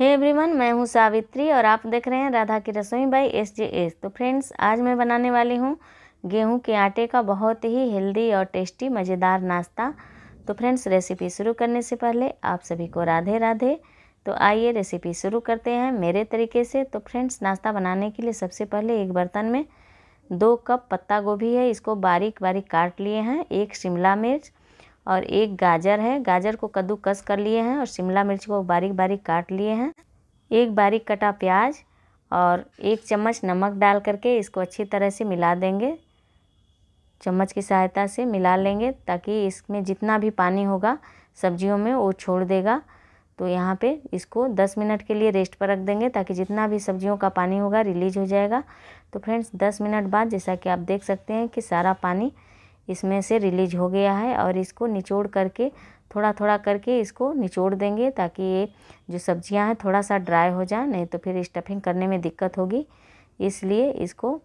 हे hey everyone मैं हूँ सावित्री और आप देख रहे हैं राधा की रसोई बाई एस जे एस तो फ्रेंड्स आज मैं बनाने वाली हूँ गेहूँ के आटे का बहुत ही हेल्दी और टेस्टी मज़ेदार नाश्ता तो फ्रेंड्स रेसिपी शुरू करने से पहले आप सभी को राधे राधे तो आइए रेसिपी शुरू करते हैं मेरे तरीके से तो फ्रेंड्स नाश्ता बनाने के लिए सबसे पहले एक बर्तन में दो कप पत्ता गोभी है इसको बारीक बारीक काट लिए हैं एक शिमला मिर्च और एक गाजर है गाजर को कद्दूकस कर लिए हैं और शिमला मिर्च को बारीक बारीक काट लिए हैं एक बारीक कटा प्याज और एक चम्मच नमक डाल करके इसको अच्छी तरह से मिला देंगे चम्मच की सहायता से मिला लेंगे ताकि इसमें जितना भी पानी होगा सब्जियों में वो छोड़ देगा तो यहाँ पे इसको 10 मिनट के लिए रेस्ट पर रख देंगे ताकि जितना भी सब्जियों का पानी होगा रिलीज हो जाएगा तो फ्रेंड्स 10 मिनट बाद जैसा कि आप देख सकते हैं कि सारा पानी इसमें से रिलीज हो गया है और इसको निचोड़ करके थोड़ा थोड़ा करके इसको निचोड़ देंगे ताकि ये जो सब्जियां हैं थोड़ा सा ड्राई हो जाए नहीं तो फिर स्टफिंग करने में दिक्कत होगी इसलिए इसको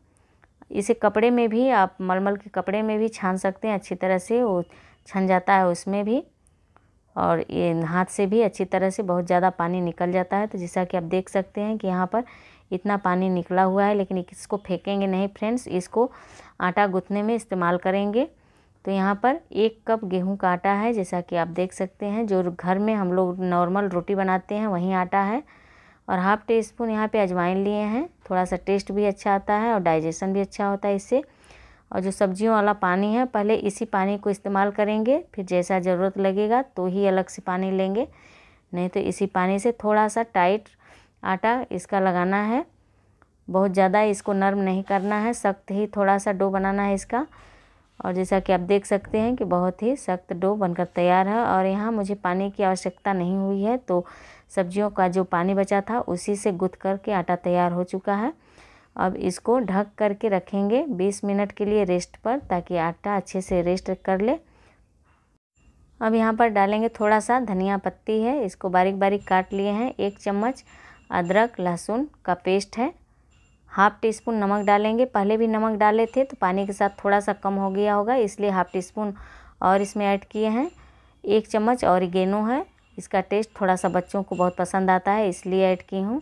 इसे कपड़े में भी आप मलमल के कपड़े में भी छान सकते हैं अच्छी तरह से वो छन जाता है उसमें भी और ये हाथ से भी अच्छी तरह से बहुत ज़्यादा पानी निकल जाता है तो जैसा कि आप देख सकते हैं कि यहाँ पर इतना पानी निकला हुआ है लेकिन इसको फेंकेंगे नहीं फ्रेंड्स इसको आटा गूँथने में इस्तेमाल करेंगे तो यहाँ पर एक कप गेहूं का आटा है जैसा कि आप देख सकते हैं जो घर में हम लोग नॉर्मल रोटी बनाते हैं वहीं आटा है और हाफ़ टी स्पून यहाँ पे अजवाइन लिए हैं थोड़ा सा टेस्ट भी अच्छा आता है और डाइजेशन भी अच्छा होता है इससे और जो सब्जियों वाला पानी है पहले इसी पानी को इस्तेमाल करेंगे फिर जैसा ज़रूरत लगेगा तो ही अलग से पानी लेंगे नहीं तो इसी पानी से थोड़ा सा टाइट आटा इसका लगाना है बहुत ज़्यादा इसको नरम नहीं करना है सख्त ही थोड़ा सा डो बनाना है इसका और जैसा कि आप देख सकते हैं कि बहुत ही सख्त डो बनकर तैयार है और यहाँ मुझे पानी की आवश्यकता नहीं हुई है तो सब्जियों का जो पानी बचा था उसी से गुथ करके आटा तैयार हो चुका है अब इसको ढक करके रखेंगे 20 मिनट के लिए रेस्ट पर ताकि आटा अच्छे से रेस्ट कर ले अब यहाँ पर डालेंगे थोड़ा सा धनिया पत्ती है इसको बारीक बारीक काट लिए हैं एक चम्मच अदरक लहसुन का पेस्ट है हाफ़ टी स्पून नमक डालेंगे पहले भी नमक डाले थे तो पानी के साथ थोड़ा सा कम हो गया होगा इसलिए हाफ़ टी स्पून और इसमें ऐड किए हैं एक चम्मच और गेनो है इसका टेस्ट थोड़ा सा बच्चों को बहुत पसंद आता है इसलिए ऐड की हूँ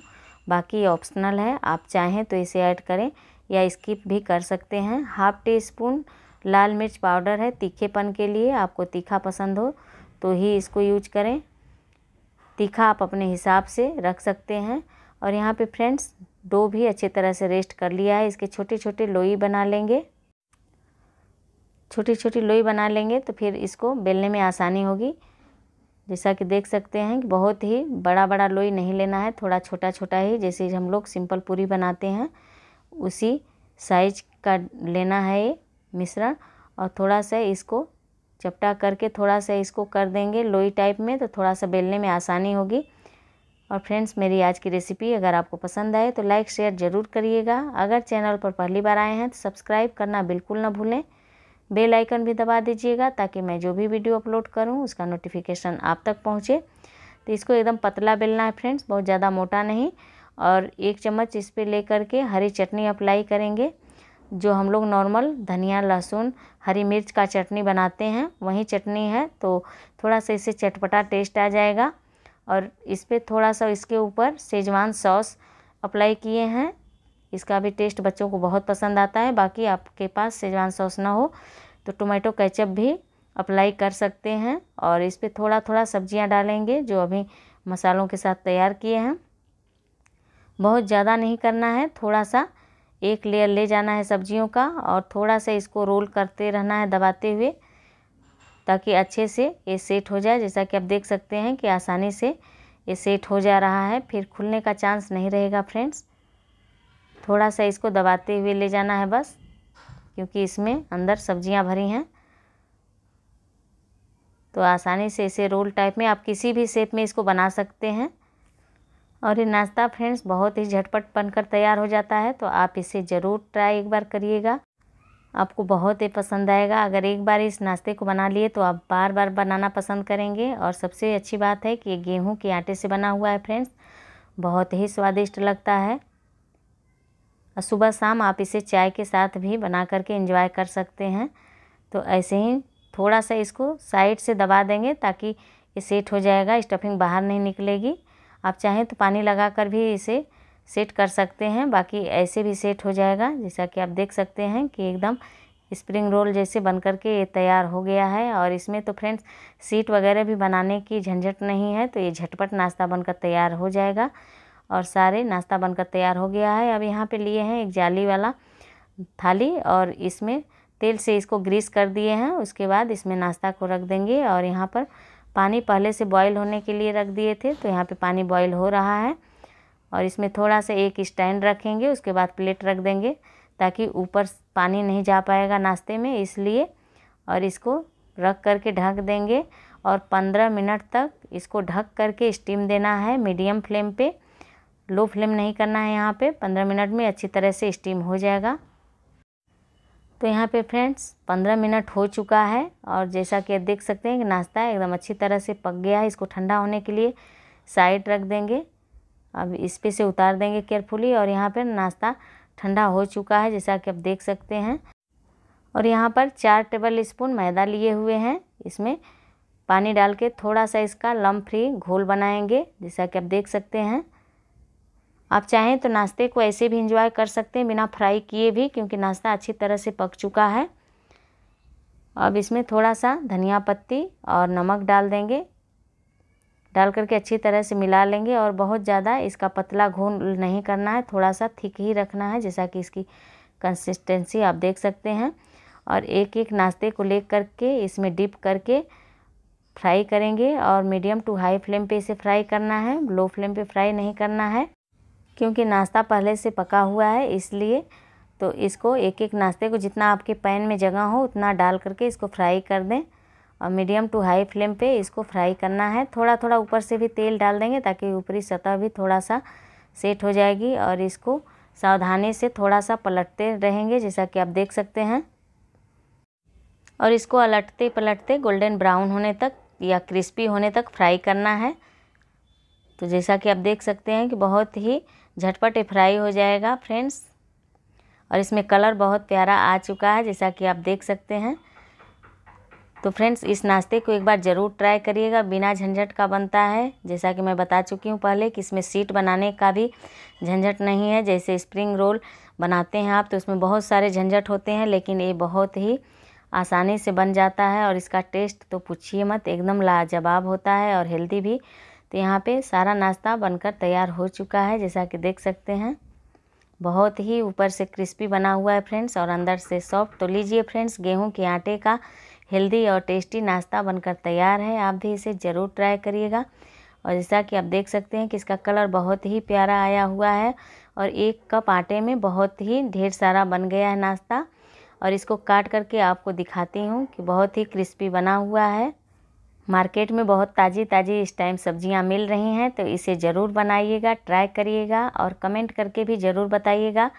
बाकी ऑप्शनल है आप चाहें तो इसे ऐड करें या स्किप भी कर सकते हैं हाफ़ टी स्पून लाल मिर्च पाउडर है तीखेपन के लिए आपको तीखा पसंद हो तो ही इसको यूज करें तीखा आप अपने हिसाब से रख सकते हैं और यहाँ पे फ्रेंड्स डो भी अच्छे तरह से रेस्ट कर लिया है इसके छोटे छोटे लोई बना लेंगे छोटी छोटी लोई बना लेंगे तो फिर इसको बेलने में आसानी होगी जैसा कि देख सकते हैं कि बहुत ही बड़ा बड़ा लोई नहीं लेना है थोड़ा छोटा छोटा ही जैसे हम लोग सिंपल पूरी बनाते हैं उसी साइज का लेना है ये मिश्रण और थोड़ा सा इसको चपटा करके थोड़ा सा इसको कर देंगे लोई टाइप में तो थोड़ा सा बेलने में आसानी होगी और फ्रेंड्स मेरी आज की रेसिपी अगर आपको पसंद आए तो लाइक शेयर ज़रूर करिएगा अगर चैनल पर पहली बार आए हैं तो सब्सक्राइब करना बिल्कुल ना भूलें बेल आइकन भी दबा दीजिएगा ताकि मैं जो भी वीडियो अपलोड करूं उसका नोटिफिकेशन आप तक पहुंचे तो इसको एकदम पतला बेलना है फ्रेंड्स बहुत ज़्यादा मोटा नहीं और एक चम्मच इस पर ले करके हरी चटनी अप्लाई करेंगे जो हम लोग नॉर्मल धनिया लहसुन हरी मिर्च का चटनी बनाते हैं वही चटनी है तो थोड़ा सा इससे चटपटा टेस्ट आ जाएगा और इस पर थोड़ा सा इसके ऊपर सेजवान सॉस अप्लाई किए हैं इसका भी टेस्ट बच्चों को बहुत पसंद आता है बाकी आपके पास सेजवान सॉस ना हो तो टोमेटो कैचअप भी अप्लाई कर सकते हैं और इस पर थोड़ा थोड़ा सब्जियां डालेंगे जो अभी मसालों के साथ तैयार किए हैं बहुत ज़्यादा नहीं करना है थोड़ा सा एक लेयर ले जाना है सब्जियों का और थोड़ा सा इसको रोल करते रहना है दबाते हुए ताकि अच्छे से ये सेट हो जाए जैसा कि आप देख सकते हैं कि आसानी से ये सेट हो जा रहा है फिर खुलने का चांस नहीं रहेगा फ्रेंड्स थोड़ा सा इसको दबाते हुए ले जाना है बस क्योंकि इसमें अंदर सब्जियां भरी हैं तो आसानी से इसे रोल टाइप में आप किसी भी शेप में इसको बना सकते हैं और ये नाश्ता फ्रेंड्स बहुत ही झटपट बनकर तैयार हो जाता है तो आप इसे ज़रूर ट्राई एक बार करिएगा आपको बहुत ही पसंद आएगा अगर एक बार इस नाश्ते को बना लिए तो आप बार बार बनाना पसंद करेंगे और सबसे अच्छी बात है कि ये गेहूँ के आटे से बना हुआ है फ्रेंड्स बहुत ही स्वादिष्ट लगता है और सुबह शाम आप इसे चाय के साथ भी बना करके इंजॉय कर सकते हैं तो ऐसे ही थोड़ा सा इसको साइड से दबा देंगे ताकि ये सेट हो जाएगा स्टफिंग बाहर नहीं निकलेगी आप चाहें तो पानी लगा कर भी इसे सेट कर सकते हैं बाकी ऐसे भी सेट हो जाएगा जैसा कि आप देख सकते हैं कि एकदम स्प्रिंग रोल जैसे बन करके ये तैयार हो गया है और इसमें तो फ्रेंड्स सीट वगैरह भी बनाने की झंझट नहीं है तो ये झटपट नाश्ता बनकर तैयार हो जाएगा और सारे नाश्ता बनकर तैयार हो गया है अब यहाँ पे लिए हैं एक जाली वाला थाली और इसमें तेल से इसको ग्रीस कर दिए हैं उसके बाद इसमें नाश्ता को रख देंगे और यहाँ पर पानी पहले से बॉईल होने के लिए रख दिए थे तो यहाँ पे पानी बॉईल हो रहा है और इसमें थोड़ा सा एक स्टैंड रखेंगे उसके बाद प्लेट रख देंगे ताकि ऊपर पानी नहीं जा पाएगा नाश्ते में इसलिए और इसको रख करके ढक देंगे और पंद्रह मिनट तक इसको ढक करके स्टीम देना है मीडियम फ्लेम पर लो फ्लेम नहीं करना है यहाँ पर पंद्रह मिनट में अच्छी तरह से स्टीम हो जाएगा तो यहाँ पे फ्रेंड्स पंद्रह मिनट हो चुका है और जैसा कि आप देख सकते हैं कि नाश्ता एकदम अच्छी तरह से पक गया है इसको ठंडा होने के लिए साइड रख देंगे अब इस पर से उतार देंगे केयरफुली और यहाँ पर नाश्ता ठंडा हो चुका है जैसा कि आप देख सकते हैं और यहाँ पर चार टेबल स्पून मैदा लिए हुए हैं इसमें पानी डाल के थोड़ा सा इसका लम फ्री घोल बनाएंगे जैसा कि आप देख सकते हैं आप चाहें तो नाश्ते को ऐसे भी इंजॉय कर सकते हैं बिना फ्राई किए भी क्योंकि नाश्ता अच्छी तरह से पक चुका है अब इसमें थोड़ा सा धनिया पत्ती और नमक डाल देंगे डाल करके अच्छी तरह से मिला लेंगे और बहुत ज़्यादा इसका पतला घोल नहीं करना है थोड़ा सा थिक ही रखना है जैसा कि इसकी कंसिस्टेंसी आप देख सकते हैं और एक एक नाश्ते को ले करके इसमें डिप करके फ्राई करेंगे और मीडियम टू हाई फ्लेम पे इसे फ्राई करना है लो फ्लेम पे फ्राई नहीं करना है क्योंकि नाश्ता पहले से पका हुआ है इसलिए तो इसको एक एक नाश्ते को जितना आपके पैन में जगह हो उतना डाल करके इसको फ्राई कर दें और मीडियम टू हाई फ्लेम पे इसको फ्राई करना है थोड़ा थोड़ा ऊपर से भी तेल डाल देंगे ताकि ऊपरी सतह भी थोड़ा सा सेट हो जाएगी और इसको सावधानी से थोड़ा सा पलटते रहेंगे जैसा कि आप देख सकते हैं और इसको अलटते पलटते गोल्डन ब्राउन होने तक या क्रिस्पी होने तक फ्राई करना है तो जैसा कि आप देख सकते हैं कि बहुत ही झटपट ये फ्राई हो जाएगा फ्रेंड्स और इसमें कलर बहुत प्यारा आ चुका है जैसा कि आप देख सकते हैं तो फ्रेंड्स इस नाश्ते को एक बार ज़रूर ट्राई करिएगा बिना झंझट का बनता है जैसा कि मैं बता चुकी हूँ पहले कि इसमें सीट बनाने का भी झंझट नहीं है जैसे स्प्रिंग रोल बनाते हैं आप तो उसमें बहुत सारे झंझट होते हैं लेकिन ये बहुत ही आसानी से बन जाता है और इसका टेस्ट तो पूछिए मत एकदम लाजवाब होता है और हेल्दी भी तो यहाँ पे सारा नाश्ता बनकर तैयार हो चुका है जैसा कि देख सकते हैं बहुत ही ऊपर से क्रिस्पी बना हुआ है फ्रेंड्स और अंदर से सॉफ्ट तो लीजिए फ्रेंड्स गेहूं के आटे का हेल्दी और टेस्टी नाश्ता बनकर तैयार है आप भी इसे ज़रूर ट्राई करिएगा और जैसा कि आप देख सकते हैं कि इसका कलर बहुत ही प्यारा आया हुआ है और एक कप आटे में बहुत ही ढेर सारा बन गया है नाश्ता और इसको काट करके आपको दिखाती हूँ कि बहुत ही क्रिस्पी बना हुआ है मार्केट में बहुत ताज़ी ताज़ी इस टाइम सब्जियां मिल रही हैं तो इसे ज़रूर बनाइएगा ट्राई करिएगा और कमेंट करके भी ज़रूर बताइएगा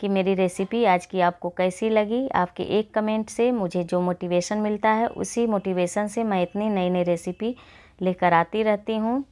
कि मेरी रेसिपी आज की आपको कैसी लगी आपके एक कमेंट से मुझे जो मोटिवेशन मिलता है उसी मोटिवेशन से मैं इतनी नई नई रेसिपी लेकर आती रहती हूँ